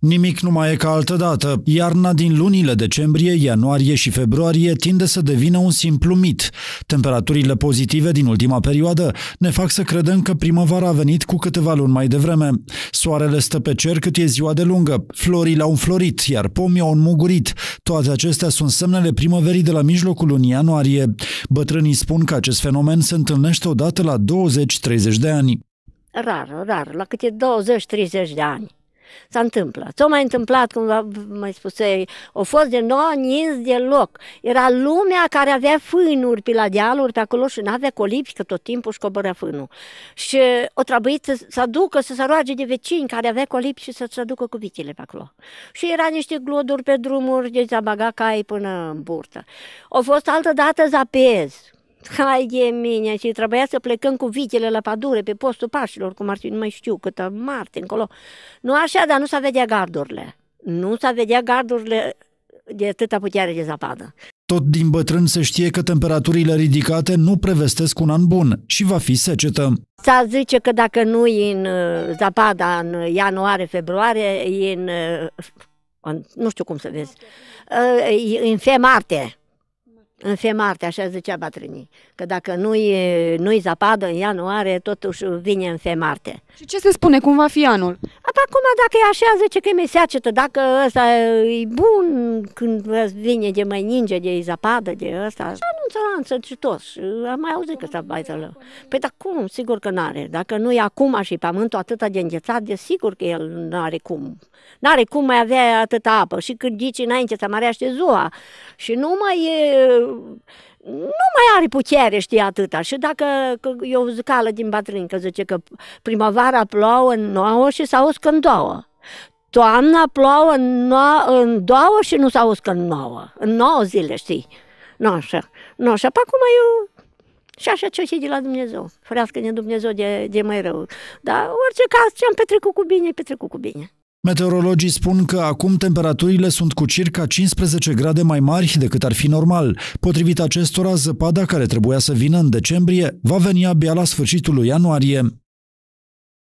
Nimic nu mai e ca altă dată. Iarna din lunile decembrie, ianuarie și februarie tinde să devină un simplu mit. Temperaturile pozitive din ultima perioadă ne fac să credem că primăvara a venit cu câteva luni mai devreme. Soarele stă pe cer cât e ziua de lungă, florile au înflorit, iar pomii au înmugurit. Toate acestea sunt semnele primăverii de la mijlocul lunii ianuarie. Bătrânii spun că acest fenomen se întâlnește odată la 20-30 de ani. Rar, rar, la câte 20-30 de ani. S-a întâmplat. S-a mai întâmplat, cum mai spuse, o fost de nou nins loc. Era lumea care avea fânuri pe la dealuri, pe acolo și n-avea colipi, că tot timpul își coborea fânul. Și o trebuit să, să ducă, să se roage de vecini care avea colipi și să se ducă cu vitile pe acolo. Și era niște gloduri pe drumuri, de a baga cai până în burtă. O fost altă dată zapez, Hai de mine și trebuia să plecăm cu vitele la pădure pe postul pașilor, cum ar fi, nu mai știu, câtă marte încolo. Nu așa, dar nu s-a vedea gardurile. Nu s-a vedea gardurile de atâta putere de zapadă. Tot din bătrân se știe că temperaturile ridicate nu prevestesc un an bun și va fi secetă. S-a zice că dacă nu e în uh, zapada în ianuarie-februarie, e în, uh, în, nu știu cum să vezi, uh, în fe martie în femarte, așa zicea bătrânii, că dacă nu-i, nu zapadă în ianuarie, totuși vine în femarte. Și ce se spune, cum va fi anul? Acum, dacă e așa, zice că e meseacetă, dacă ăsta e bun, când vine de mai ninge, de zapadă, de ăsta. Așa nonșalanță și tot. Și am mai auzit că s-a baizălă. Păi dar cum? Sigur că n-are. Dacă nu e acum și pământul atâta de înghețat, de sigur că el n-are cum. N-are cum mai avea atâta apă. Și când ghici înainte să mărește zoa, Și nu mai e nu mai are putere, știi, atâta. Și dacă e o zicală din bătrâncă, zice că primăvara plouă în nouă și s a uscă în două. Toamna plouă în, nouă, în două și nu s a uscă în nouă. În nouă zile, știi. Nu așa. Nu așa. Pe acum eu și așa ce și de la Dumnezeu. Ferească-ne Dumnezeu de, de mai rău. Dar orice caz, ce am petrecut cu bine, petrecut cu bine. Meteorologii spun că acum temperaturile sunt cu circa 15 grade mai mari decât ar fi normal. Potrivit acestora, zăpada care trebuia să vină în decembrie va veni abia la sfârșitul lui ianuarie.